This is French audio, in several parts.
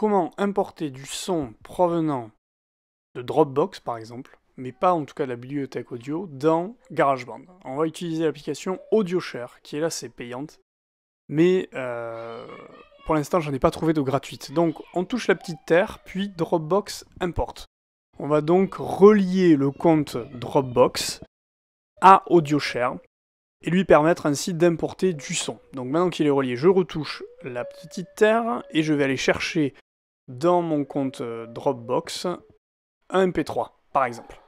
comment importer du son provenant de Dropbox par exemple, mais pas en tout cas de la bibliothèque audio, dans GarageBand. On va utiliser l'application AudioShare, qui est là, c'est payante, mais euh, pour l'instant, j'en ai pas trouvé de gratuite. Donc, on touche la petite terre, puis Dropbox importe. On va donc relier le compte Dropbox à AudioShare et lui permettre ainsi d'importer du son. Donc maintenant qu'il est relié, je retouche la petite terre et je vais aller chercher dans mon compte euh, Dropbox un MP3, par exemple.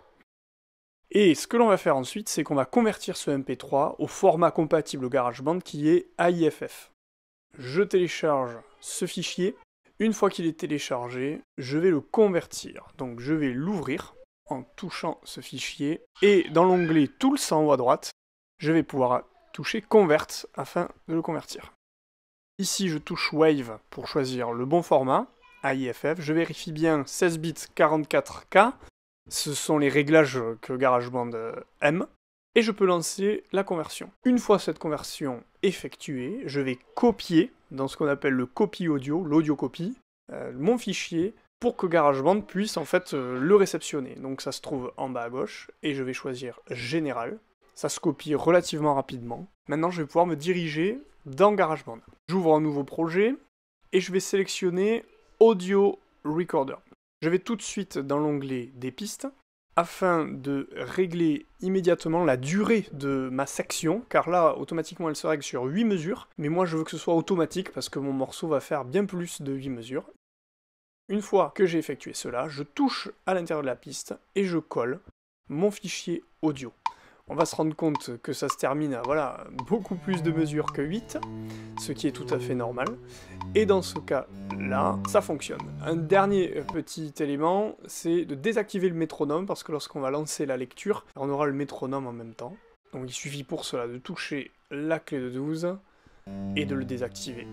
Et ce que l'on va faire ensuite, c'est qu'on va convertir ce MP3 au format compatible au GarageBand qui est AIFF. Je télécharge ce fichier. Une fois qu'il est téléchargé, je vais le convertir. Donc je vais l'ouvrir en touchant ce fichier. Et dans l'onglet Tools en haut à droite, je vais pouvoir toucher Convert afin de le convertir. Ici, je touche Wave pour choisir le bon format. IFF. Je vérifie bien 16 bits 44K. Ce sont les réglages que GarageBand euh, aime. Et je peux lancer la conversion. Une fois cette conversion effectuée, je vais copier dans ce qu'on appelle le copy audio, l'audio copy, euh, mon fichier pour que GarageBand puisse en fait euh, le réceptionner. Donc ça se trouve en bas à gauche et je vais choisir Général. Ça se copie relativement rapidement. Maintenant je vais pouvoir me diriger dans GarageBand. J'ouvre un nouveau projet et je vais sélectionner Audio Recorder. Je vais tout de suite dans l'onglet des pistes afin de régler immédiatement la durée de ma section, car là, automatiquement, elle se règle sur 8 mesures, mais moi, je veux que ce soit automatique, parce que mon morceau va faire bien plus de 8 mesures. Une fois que j'ai effectué cela, je touche à l'intérieur de la piste et je colle mon fichier audio on va se rendre compte que ça se termine à voilà, beaucoup plus de mesures que 8, ce qui est tout à fait normal. Et dans ce cas-là, ça fonctionne. Un dernier euh, petit élément, c'est de désactiver le métronome, parce que lorsqu'on va lancer la lecture, on aura le métronome en même temps. Donc il suffit pour cela de toucher la clé de 12 et de le désactiver.